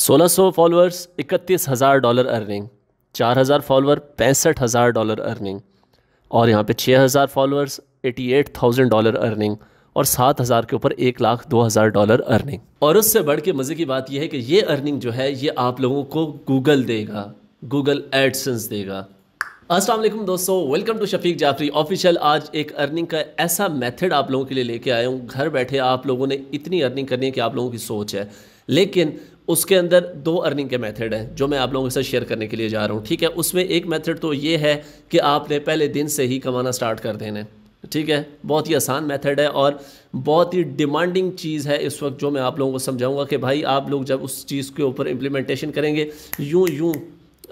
सोलह सौ फॉलोअर्स इकतीस हज़ार डॉलर अर्निंग चार हजार फॉलोअर पैंसठ हज़ार डॉलर अर्निंग और यहाँ पे हज़ार फॉलोअर्स थाउजेंड डॉलर अर्निंग और हज़ार के ऊपर एक लाख दो हज़ार डॉलर अर्निंग और उससे बढ़ के मज़े की बात यह है कि ये अर्निंग जो है ये आप लोगों को गूगल देगा गूगल एडसेंस देगा असल दोस्तों welcome to Shafiq Jafri official आज एक अर्निंग का ऐसा मेथड आप लोगों के लिए लेके आया हूँ घर बैठे आप लोगों ने इतनी अर्निंग करनी है कि आप लोगों की सोच है लेकिन उसके अंदर दो अर्निंग के मेथड हैं जो मैं आप लोगों के साथ शेयर करने के लिए जा रहा हूँ ठीक है उसमें एक मेथड तो ये है कि आपने पहले दिन से ही कमाना स्टार्ट कर देना ठीक है बहुत ही आसान मेथड है और बहुत ही डिमांडिंग चीज़ है इस वक्त जो मैं आप लोगों को समझाऊंगा कि भाई आप लोग जब उस चीज़ के ऊपर इम्प्लीमेंटेशन करेंगे यूँ यूँ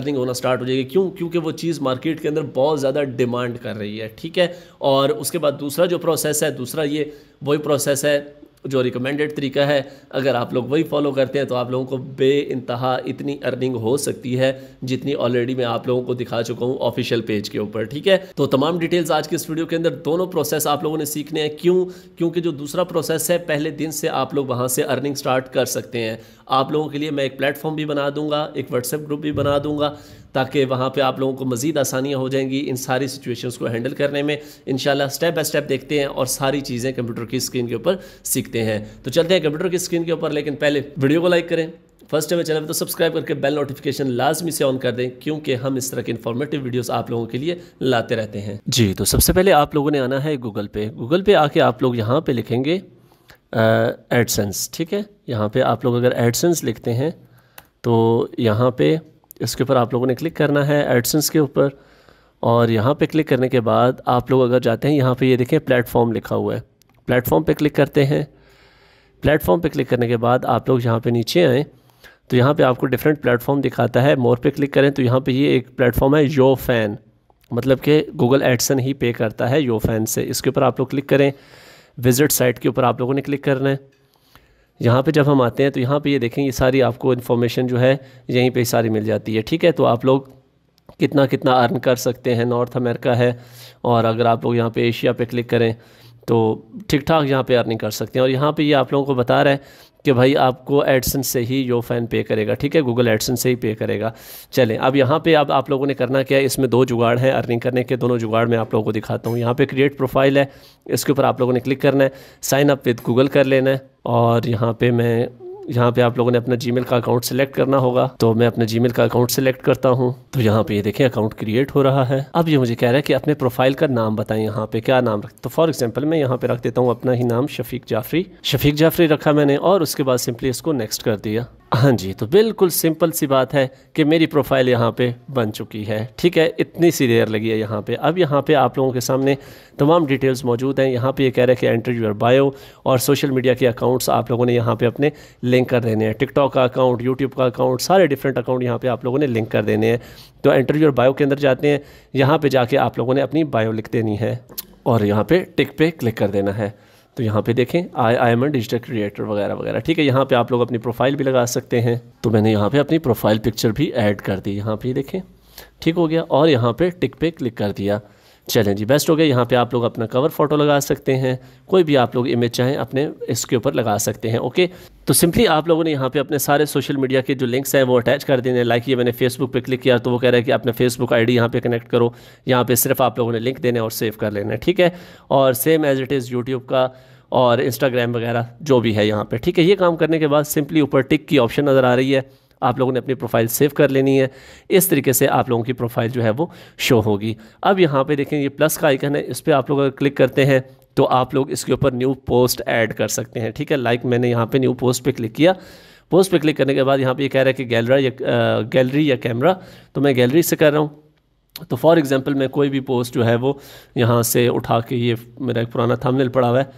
अर्निंग होना स्टार्ट हो जाएगी क्यों क्योंकि वो चीज़ मार्केट के अंदर बहुत ज़्यादा डिमांड कर रही है ठीक है और उसके बाद दूसरा जो प्रोसेस है दूसरा ये वही प्रोसेस है जो रिकमेंडेड तरीका है अगर आप लोग वही फॉलो करते हैं तो आप लोगों को बे इंतहा इतनी अर्निंग हो सकती है जितनी ऑलरेडी मैं आप लोगों को दिखा चुका हूँ ऑफिशियल पेज के ऊपर ठीक है तो तमाम डिटेल्स आज के इस वीडियो के अंदर दोनों प्रोसेस आप लोगों ने सीखने हैं क्यों क्योंकि जो दूसरा प्रोसेस है पहले दिन से आप लोग वहाँ से अर्निंग स्टार्ट कर सकते हैं आप लोगों के लिए मैं एक प्लेटफॉर्म भी बना दूंगा एक व्हाट्सएप ग्रुप भी बना दूंगा ताकि वहाँ पे आप लोगों को मज़ीद आसानियाँ हो जाएंगी इन सारी सिचुएशंस को हैंडल करने में इन स्टेप बाय स्टेप देखते हैं और सारी चीज़ें कंप्यूटर की स्क्रीन के ऊपर सीखते हैं तो चलते हैं कंप्यूटर की स्क्रीन के ऊपर लेकिन पहले वीडियो को लाइक करें फर्स्ट टाइम चैनल पर तो सब्सक्राइब करके बेल नोटिफिकेशन लाजमी से ऑन कर दें क्योंकि हम इस तरह के इन्फॉर्मेटिव वीडियोस आप लोगों के लिए लाते रहते हैं जी तो सबसे पहले आप लोगों ने आना है गूगल पे गूगल पे आके आप लोग यहाँ पे लिखेंगे एडसेंस ठीक है यहाँ पे आप लोग अगर एडसेंस लिखते हैं तो यहाँ पर इसके ऊपर आप लोगों ने क्लिक करना है एडसन्स के ऊपर और यहाँ पे क्लिक करने के बाद आप लोग अगर जाते हैं यहाँ पे ये देखें प्लेटफॉर्म लिखा हुआ है प्लेटफॉर्म पे क्लिक करते हैं प्लेटफॉर्म पे क्लिक करने के बाद आप लोग यहाँ पे नीचे आएँ तो यहाँ पे आपको डिफरेंट प्लेटफॉर्म दिखाता है मोर पे क्लिक करें तो यहाँ पे ये एक प्लेटफॉर्म है यो फैन मतलब कि गूगल एडसन ही पे करता है यो फैन से इसके ऊपर आप लोग क्लिक करें विजिट साइट के ऊपर आप लोगों ने क्लिक करना है यहाँ पे जब हम आते हैं तो यहाँ पे ये देखें ये सारी आपको इन्फॉर्मेशन जो है यहीं पे सारी मिल जाती है ठीक है तो आप लोग कितना कितना अर्न कर सकते हैं नॉर्थ अमेरिका है और अगर आप लोग यहाँ पे एशिया पे क्लिक करें तो ठीक ठाक यहाँ पे अर्निंग कर सकते हैं और यहाँ पे ये आप लोगों को बता रहा है कि भाई आपको एडसन से ही यो फैन पे करेगा ठीक है गूगल एडसन से ही पे करेगा चलें अब यहाँ पे अब आप लोगों ने करना क्या है इसमें दो जुगाड़ हैं अर्निंग करने के दोनों जुगाड़ मैं आप लोगों को दिखाता हूँ यहाँ पे क्रिएट प्रोफाइल है इसके ऊपर आप लोगों ने क्लिक करना है साइन अप विद गूगल कर लेना है और यहाँ पे मैं यहाँ पे आप लोगों ने अपना जी का अकाउंट सेलेक्ट करना होगा तो मैं अपने जी का अकाउंट सेलेक्ट करता हूँ तो यहाँ पे ये देखें अकाउंट क्रिएट हो रहा है अब ये मुझे कह रहा है कि अपने प्रोफाइल का नाम बताएं यहाँ पे क्या नाम रख तो फॉर एग्जाम्पल मैं यहाँ पे रख देता हूँ अपना ही नाम शफीक जाफरी शफीक जाफरी रखा मैंने और उसके बाद सिंपली इसको नेक्स्ट कर दिया हाँ जी तो बिल्कुल सिंपल सी बात है कि मेरी प्रोफाइल यहाँ पे बन चुकी है ठीक है इतनी सी देर लगी है यहाँ पे अब यहाँ पे आप लोगों के सामने तमाम डिटेल्स मौजूद हैं यहाँ पे ये यह कह रहे हैं कि एंटर यूर बायो और सोशल मीडिया के अकाउंट्स आप लोगों ने यहाँ पे अपने लिंक कर देने हैं टिकटॉक का अकाउंट यूट्यूब का अकाउंट सारे डिफरेंट अकाउंट यहाँ पर आप लोगों ने लिंक कर देने हैं तो एंटर यूर बायो के अंदर जाते हैं यहाँ पर जाके आप लोगों ने अपनी बायो लिख देनी है और यहाँ पर टिक पे क्लिक कर देना है तो यहाँ पे देखें I I'm digital creator वगैरह वगैरह ठीक है यहाँ पे आप लोग अपनी प्रोफाइल भी लगा सकते हैं तो मैंने यहाँ पे अपनी प्रोफाइल पिक्चर भी ऐड कर दी यहाँ पे देखें ठीक हो गया और यहाँ पे टिक पे क्लिक कर दिया चलें जी बेस्ट हो गया यहाँ पे आप लोग अपना कवर फोटो लगा सकते हैं कोई भी आप लोग इमेज चाहें अपने इसके ऊपर लगा सकते हैं ओके तो सिंपली आप लोगों ने यहाँ पे अपने सारे सोशल मीडिया के जो लिंक्स हैं वो अटैच कर देने लाइक ये मैंने फेसबुक पे क्लिक किया तो वो कह रहा है कि अपने फेसबुक आईडी यहाँ पे कनेक्ट करो यहाँ पे सिर्फ आप लोगों ने लिंक देने और सेव कर लेना ठीक है और same as it is YouTube का और इंस्टाग्राम वगैरह जो भी है यहाँ पर ठीक है ये काम करने के बाद सिंपली ऊपर टिक की ऑप्शन नज़र आ रही है आप लोगों ने अपनी प्रोफाइल सेव कर लेनी है इस तरीके से आप लोगों की प्रोफाइल जो है वो शो होगी अब यहाँ पे देखें ये प्लस का आइकन है इस पर आप लोग अगर क्लिक करते हैं तो आप लोग इसके ऊपर न्यू पोस्ट ऐड कर सकते हैं ठीक है लाइक मैंने यहाँ पर न्यू पोस्ट पर क्लिक किया पोस्ट पर क्लिक करने के बाद यहाँ पर ये यह कह रहा है कि गैलरा या गैलरी या कैमरा तो मैं गैलरी से कर रहा हूँ तो फॉर एग्ज़ाम्पल मैं कोई भी पोस्ट जो है वो यहाँ से उठा के ये मेरा एक पुराना थामनेल पड़ा हुआ है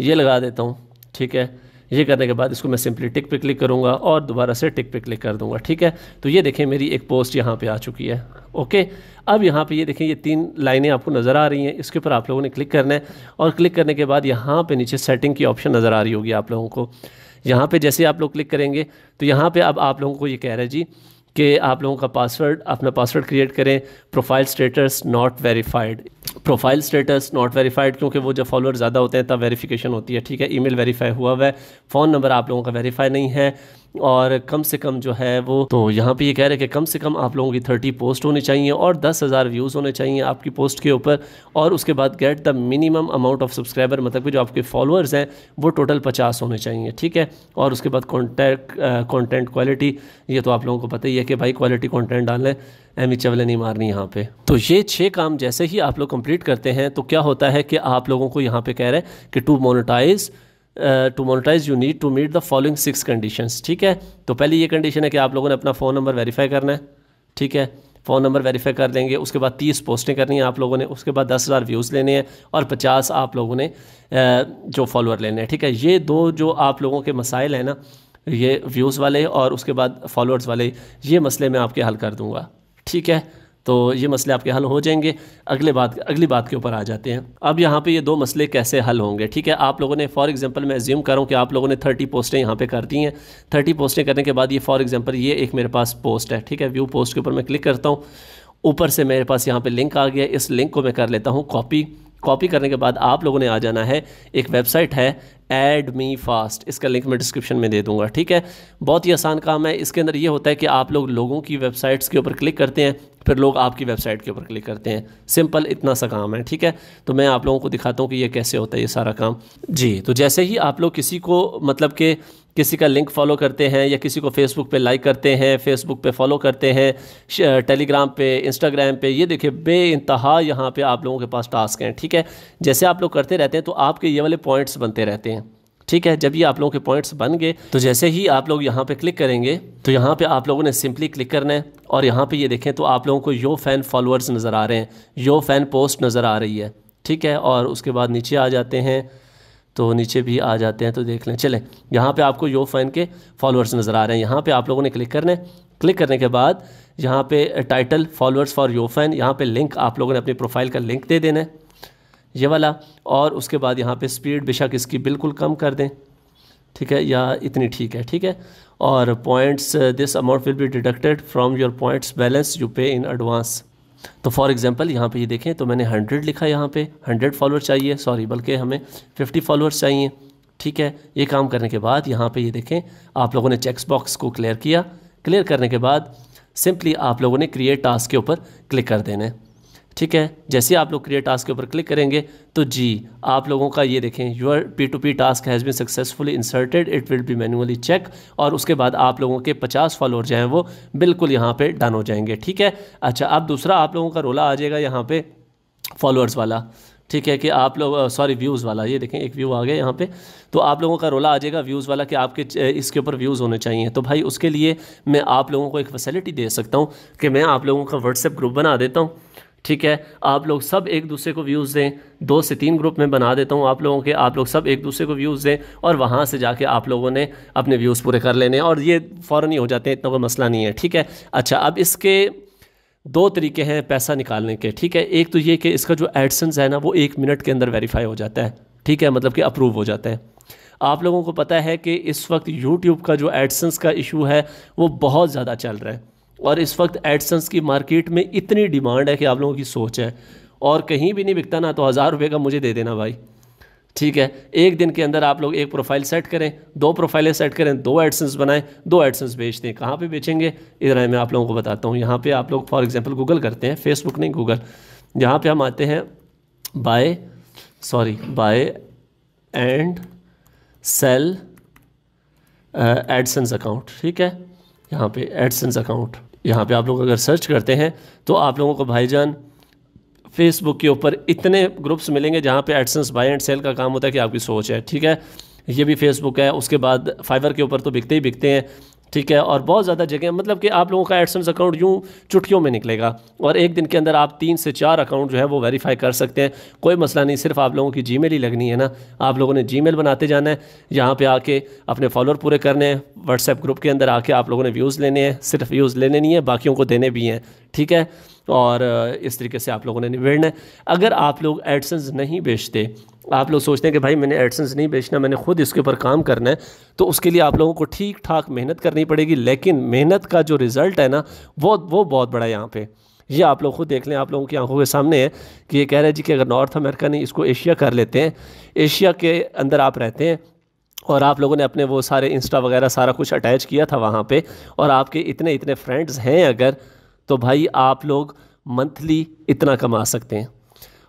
ये लगा देता हूँ ठीक है ये करने के बाद इसको मैं सिंपली टिक पे क्लिक करूँगा और दोबारा से टिक पे क्लिक कर दूँगा ठीक है तो ये देखें मेरी एक पोस्ट यहाँ पे आ चुकी है ओके अब यहाँ पे ये देखें ये तीन लाइनें आपको नज़र आ रही हैं इसके ऊपर आप लोगों ने क्लिक करना है और क्लिक करने के बाद यहाँ पर नीचे सेटिंग की ऑप्शन नज़र आ रही होगी आप लोगों को यहाँ पर जैसे आप लोग क्लिक करेंगे तो यहाँ पर अब आप लोगों को ये कह रहा है जी कि आप लोगों का पासवर्ड अपना पासवर्ड क्रिएट करें profile status not verified profile status not verified क्योंकि वो जब फॉलोअर ज़्यादा होते हैं तब वेरीफिकेशन होती है ठीक है ईमेल वेरीफाई हुआ हुआ है फ़ोन नंबर आप लोगों का वेरीफाई नहीं है और कम से कम जो है वो तो यहाँ पे ये कह रहे हैं कि कम से कम आप लोगों की थर्टी पोस्ट होनी चाहिए और दस हज़ार व्यूज़ होने चाहिए आपकी पोस्ट के ऊपर और उसके बाद get the minimum amount of subscriber मतलब कि जो आपके फॉलोअर्स हैं वो टोटल पचास होने चाहिए ठीक है और उसके बाद कॉन्टैक्ट कॉन्टेंट क्वालिटी ये तो आप लोगों को पता ही है कि भाई क्वालिटी कॉन्टेंट डालना एम एमी चवले नहीं मारनी यहाँ पे तो ये छः काम जैसे ही आप लोग कंप्लीट करते हैं तो क्या होता है कि आप लोगों को यहाँ पे कह रहे हैं कि to monetize to monetize you need to meet the following six conditions ठीक है तो पहली ये कंडीशन है कि आप लोगों ने अपना फ़ोन नंबर वेरीफाई करना है ठीक है फ़ोन नंबर वेरीफाई कर लेंगे उसके बाद तीस पोस्टें करनी है आप लोगों ने उसके बाद दस हज़ार व्यूज़ लेने हैं और पचास आप लोगों ने uh, जो फॉलोअर लेने हैं ठीक है ये दो जो आप लोगों के मसाइल हैं ना ये व्यूज़ वाले और उसके बाद फॉलोअर्स वाले ये मसले मैं आपके हल कर दूँगा ठीक है तो ये मसले आपके हल हो जाएंगे अगले बात अगली बात के ऊपर आ जाते हैं अब यहाँ पे ये दो मसले कैसे हल होंगे ठीक है आप लोगों ने फॉर एग्जांपल मैं ज्यूम करूँ कि आप लोगों ने थर्टी पोस्टें यहाँ पे कर दी हैं थर्टी पोस्टें करने के बाद ये फॉर एग्जांपल ये एक मेरे पास पोस्ट है ठीक है व्यू पोस्ट के ऊपर मैं क्लिक करता हूँ ऊपर से मेरे पास यहाँ पर लिंक आ गया इस लिंक को मैं कर लेता हूँ कॉपी कॉपी करने के बाद आप लोगों ने आ जाना है एक वेबसाइट है एड मी फास्ट इसका लिंक मैं डिस्क्रिप्शन में दे दूंगा ठीक है बहुत ही आसान काम है इसके अंदर ये होता है कि आप लोग लोगों की वेबसाइट्स के ऊपर क्लिक करते हैं फिर लोग आपकी वेबसाइट के ऊपर क्लिक करते हैं सिंपल इतना सा काम है ठीक है तो मैं आप लोगों को दिखाता हूँ कि ये कैसे होता है ये सारा काम जी तो जैसे ही आप लोग किसी को मतलब कि किसी का लिंक फॉलो करते हैं या किसी को फेसबुक पे लाइक करते हैं फेसबुक पे फॉलो करते हैं टेलीग्राम पे इंस्टाग्राम पे ये देखिए बे इंतहा यहाँ पर आप लोगों के पास टास्क हैं ठीक है जैसे आप लोग करते रहते हैं तो आपके ये वाले पॉइंट्स बनते रहते हैं ठीक है जब ये आप लोगों के पॉइंट्स बन गए तो जैसे ही आप लोग यहाँ पे क्लिक करेंगे तो यहाँ पे आप लोगों ने सिंपली क्लिक करना है और यहाँ पे ये देखें तो आप लोगों को यो फैन फॉलोअर्स नज़र आ रहे हैं यो फैन पोस्ट नज़र आ रही है ठीक है और उसके बाद नीचे आ जाते हैं तो नीचे भी आ जाते हैं तो देख लें चलें यहाँ पर आपको यो फैन के फॉलोअर्स नज़र आ रहे हैं यहाँ पर आप लोगों ने क्लिक करना है क्लिक करने के बाद यहाँ पे title followers for your fan यहाँ पर लिंक आप लोगों ने अपनी प्रोफाइल का लिंक दे देना है ये वाला और उसके बाद यहाँ पे स्पीड बेशक इसकी बिल्कुल कम कर दें ठीक है या इतनी ठीक है ठीक है और points this amount will be deducted from your points balance you pay in advance तो फॉर एग्जांपल यहाँ पे ये देखें तो मैंने 100 लिखा यहाँ पे 100 फॉलोअर चाहिए सॉरी बल्कि हमें 50 फॉलोअर्स चाहिए ठीक है ये काम करने के बाद यहाँ पे ये यह देखें आप लोगों ने चेक बॉक्स को क्लियर किया क्लियर करने के बाद सिंपली आप लोगों ने क्रिएट टास्क के ऊपर क्लिक कर देना है ठीक है जैसे आप लोग क्रिएट टास्क के ऊपर क्लिक करेंगे तो जी आप लोगों का ये देखें your P two P task has been successfully inserted it will be manually check और उसके बाद आप लोगों के 50 फॉलोअर जो हैं वो बिल्कुल यहाँ पे डन हो जाएंगे ठीक है अच्छा अब दूसरा आप लोगों का रोला आ जाएगा यहाँ पर फॉलोअर्स वाला ठीक है कि आप लोग सॉरी व्यूज़ वाला ये देखें एक व्यू आ गया यहाँ पे तो आप लोगों का रोला आ जाएगा व्यूज़ वाला कि आपके इसके ऊपर व्यूज़ होने चाहिए तो भाई उसके लिए मैं आप लोगों को एक फैसिलिटी दे सकता हूँ कि मैं आप लोगों का व्हाट्सएप ग्रुप बना देता हूँ ठीक है आप लोग सब एक दूसरे को व्यूज़ दें दो से तीन ग्रुप में बना देता हूँ आप लोगों के आप लोग सब एक दूसरे को व्यूज़ दें और वहाँ से जाके आप लोगों ने अपने व्यूज़ पूरे कर लेने और ये फ़ौर ही हो जाते हैं इतना कोई मसला नहीं है ठीक है अच्छा अब इसके दो तरीके हैं पैसा निकालने के ठीक है एक तो ये कि इसका जो एडसन्स है ना वो एक मिनट के अंदर वेरीफाई हो जाता है ठीक है मतलब कि अप्रूव हो जाता है आप लोगों को पता है कि इस वक्त यूट्यूब का जो एडसन्स का इशू है वो बहुत ज़्यादा चल रहा है और इस वक्त एडसन्स की मार्केट में इतनी डिमांड है कि आप लोगों की सोच है और कहीं भी नहीं बिकता ना तो हज़ार रुपये का मुझे दे देना भाई ठीक है एक दिन के अंदर आप लोग एक प्रोफाइल सेट करें दो प्रोफाइलें सेट करें दो एडसन्स बनाएं दो एडसन्स बेच दें कहाँ पर बेचेंगे इधर मैं आप लोगों को बताता हूँ यहाँ पर आप लोग फॉर एग्ज़ाम्पल गूगल करते हैं फेसबुक नहीं गूगल यहाँ पर हम आते हैं buy sorry buy and sell AdSense account ठीक है यहाँ पे एडसन्स अकाउंट यहाँ पे आप लोग अगर सर्च करते हैं तो आप लोगों को भाईजान फेसबुक के ऊपर इतने ग्रुप्स मिलेंगे जहाँ पे एडसेंस बाय एंड सेल का काम होता है कि आपकी सोच है ठीक है ये भी फेसबुक है उसके बाद फाइवर के ऊपर तो बिकते ही बिकते हैं ठीक है और बहुत ज़्यादा जगह मतलब कि आप लोगों का एडसन्स अकाउंट यूँ चुटकियों में निकलेगा और एक दिन के अंदर आप तीन से चार अकाउंट जो है वो वेरीफाई कर सकते हैं कोई मसला नहीं सिर्फ आप लोगों की जी ही लगनी है ना आप लोगों ने जी बनाते जाना है यहाँ पर आके अपने फॉलोअर पूरे करने हैं व्हाट्सएप ग्रुप के अंदर आके आप लोगों ने व्यूज़ लेने हैं सिर्फ व्यूज़ लेने नहीं है बाकियों को देने भी हैं ठीक है और इस तरीके से आप लोगों ने निबेड़ना है अगर आप लोग एडसन्स नहीं बेचते आप लोग सोचते हैं कि भाई मैंने एडसन्स नहीं बेचना मैंने खुद इसके ऊपर काम करना है तो उसके लिए आप लोगों को ठीक ठाक मेहनत करनी पड़ेगी लेकिन मेहनत का जो रिज़ल्ट है ना वो वो बहुत बड़ा यहाँ पर ये आप लोग खुद देख लें आप लोगों की आंखों के सामने है कि ये कह रहे हैं जी कि अगर नॉर्थ अमेरिका नहीं इसको एशिया कर लेते हैं एशिया के अंदर आप रहते हैं और आप लोगों ने अपने वो सारे इंस्टा वगैरह सारा कुछ अटैच किया था वहाँ पे और आपके इतने इतने फ्रेंड्स हैं अगर तो भाई आप लोग मंथली इतना कमा सकते हैं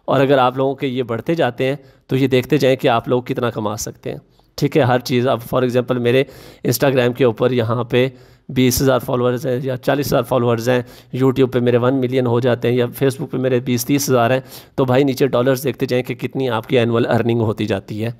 और अगर आप लोगों के ये बढ़ते जाते हैं तो ये देखते जाएँ कि आप लोग कितना कमा सकते हैं ठीक है हर चीज़ अब फॉर एग्ज़ाम्पल मेरे इंस्टाग्राम के ऊपर यहाँ पे बीस हज़ार फॉलोअर्स हैं या चालीस हज़ार फॉलोअर्स हैं यूट्यूब पे मेरे वन मिलियन हो जाते हैं या फेसबुक पे मेरे बीस तीस हज़ार हैं तो भाई नीचे डॉलर्स देखते जाएँ कि कितनी आपकी एनअल अर्निंग होती जाती है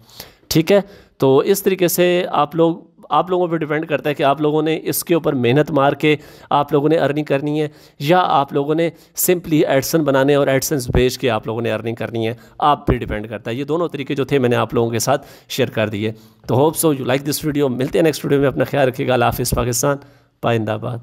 ठीक है तो इस तरीके से आप लोग आप लोगों पर डिपेंड करता है कि आप लोगों ने इसके ऊपर मेहनत मार के आप लोगों ने अर्निंग करनी है या आप लोगों ने सिंपली एडसन बनाने और एडसन्स भेज के आप लोगों ने अर्निंग करनी है आप पर डिपेंड करता है ये दोनों तरीके जो थे मैंने आप लोगों के साथ शेयर कर दिए तो hope so you like this video मिलते हैं नेक्स्ट वीडियो में अपना ख्याल रखिएगा हाफिज़ पाकिस्तान पाइंदाबाद